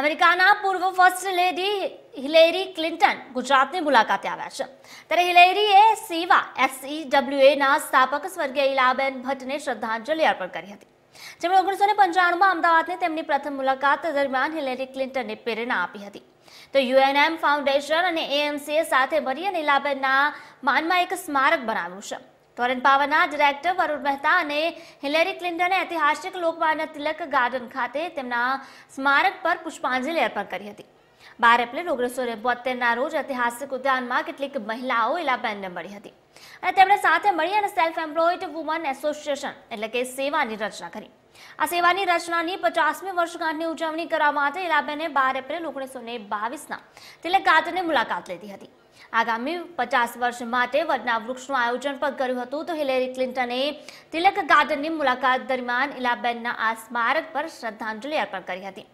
અમેરિકાના પૂર્વ first lady Hillary Clinton ગુજરાતની મુલાકાતે આવ્યા છે ત્યારે હિલેરીએ સેવા એસઈડબ્લ્યુએના e સ્થાપક સ્વર્ગીય ઇલાબેન ભટ્ટને શ્રદ્ધાંજલિ અર્પણ કરી હતી જેમણે ઓગણીસો ને પંચાણુંમાં અમદાવાદની તેમની પ્રથમ મુલાકાત દરમિયાન હિલેરી ક્લિન્ટનને પ્રેરણા આપી હતી તો યુએનએમ ફાઉન્ડેશન અને એએમસીએ સાથે મરી અને ઇલાબેનના માનમાં એક સ્મારક બનાવ્યું છે ટોરેન્ટ પાવના ડિરેક્ટર વરુણ મહેતા અને હિલેરી ક્લિન્ટને ઐતિહાસિક લોકમાન્ય તિલક ગાર્ડન ખાતે તેમના સ્મારક પર પુષ્પાંજલિ અર્પણ કરી હતી બાર એપ્રિલ ઓગણીસો બોતેરના રોજ ઐતિહાસિક ઉદ્યાનમાં કેટલીક મહિલાઓ ઇલાબેનને મળી હતી અને તેમણે સાથે મળી અને સેલ્ફ એમ્પ્લોયડ વુમન એસોસિએશન એટલે કે સેવાની રચના કરી આ સેવાની રચનાની પચાસમી વર્ષગાંઠની ઉજવણી કરવા માટે ઇલાબેને બાર એપ્રિલ ઓગણીસો ને બાવીસના તિલક ગાર્ડનની મુલાકાત લીધી હતી આગામી પચાસ વર્ષ માટે વડના વૃક્ષનું આયોજન પણ કર્યું હતું તો હિલેરી ક્લિન્ટને તિલક ગાર્ડનની મુલાકાત દરમિયાન ઇલાબેનના આ સ્મારક પર શ્રદ્ધાંજલિ અર્પણ કરી હતી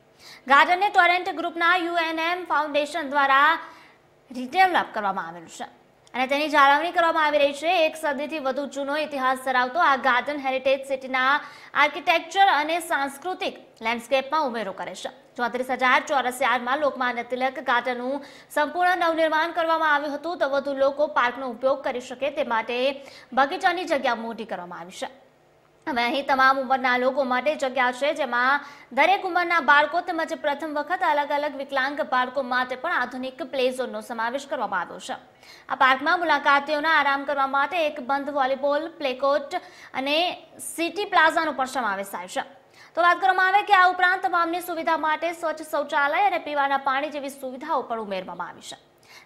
ગાર્ડનને ટોરેન્ટ ગ્રુપના યુએનએમ ફાઉન્ડેશન દ્વારા રિડેવલપ કરવામાં આવેલું છે અને તેની જાળવણી કરવામાં આવી રહી છે એક સદીથી વધુ જૂનો ઇતિહાસ ધરાવતો આ ગાર્ડન હેરિટેજ સિટીના આર્કિટેક્ચર અને સાંસ્કૃતિક લેન્ડસ્કેપમાં ઉમેરો કરે છે ચોત્રીસ હજાર ચોરસ યાર્ડમાં લોકમાન્ય તિલક ગાર્ડનનું સંપૂર્ણ નવનિર્માણ કરવામાં આવ્યું હતું તો વધુ લોકો પાર્કનો ઉપયોગ કરી શકે તે માટે બગીચાની જગ્યા મોટી કરવામાં આવી છે હવે અહીં તમામ ઉંમરના લોકો માટે જગ્યા છે જેમાં દરેક ઉંમરના બાળકો તેમજ પ્રથમ વખત અલગ અલગ વિકલાંગ બાળકો માટે પણ આધુનિક પ્લે ઝોનનો સમાવેશ કરવામાં આવ્યો છે આ પાર્કમાં મુલાકાતીઓના આરામ કરવા માટે એક બંધ વોલીબોલ પ્લેકોટ અને સિટી પ્લાઝાનો પણ સમાવેશ થાય છે તો વાત કરવામાં આવે કે આ ઉપરાંત તમામની સુવિધા માટે સ્વચ્છ શૌચાલય અને પીવાના પાણી જેવી સુવિધાઓ પણ ઉમેરવામાં આવી છે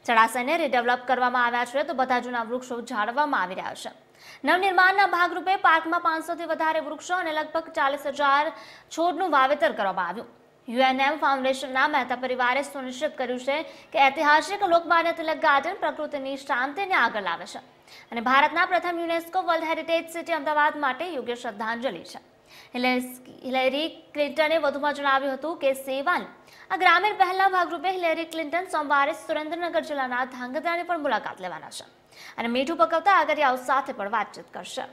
જળાશયને રીડેવલપ કરવામાં આવ્યા છે તો બધા જૂના વૃક્ષો જાળવવામાં આવી રહ્યા છે નવનિર્માણના ભાગરૂપે પાર્કમાં પાંચસોથી વધારે વૃક્ષો અને લગભગ ચાલીસ હજાર છોડનું વાવેતર કરવામાં આવ્યું યુએનએમ ફાઉન્ડેશનના મહેતા પરિવારે સુનિશ્ચિત કર્યું છે કે ઐતિહાસિક લોકમાન્ય તિલક ગાર્ડન પ્રકૃતિની શાંતિને આગળ લાવે છે અને ભારતના પ્રથમ UNESCO world heritage city Ahmedabad માટે યોગ્ય શ્રદ્ધાંજલિ છે હિલેરી ક્લિન્ટને વધુમાં જણાવ્યું હતું કે સેવાન આ ગ્રામીણ પહેલા ભાગરૂપે હિલેરી ક્લિન્ટન સોમવારે સુરેન્દ્રનગર જિલ્લાના ધાંગધ્રાની પણ મુલાકાત લેવાના છે અને મીઠું પકવતા આગરિયાઓ સાથે પણ વાતચીત કરશે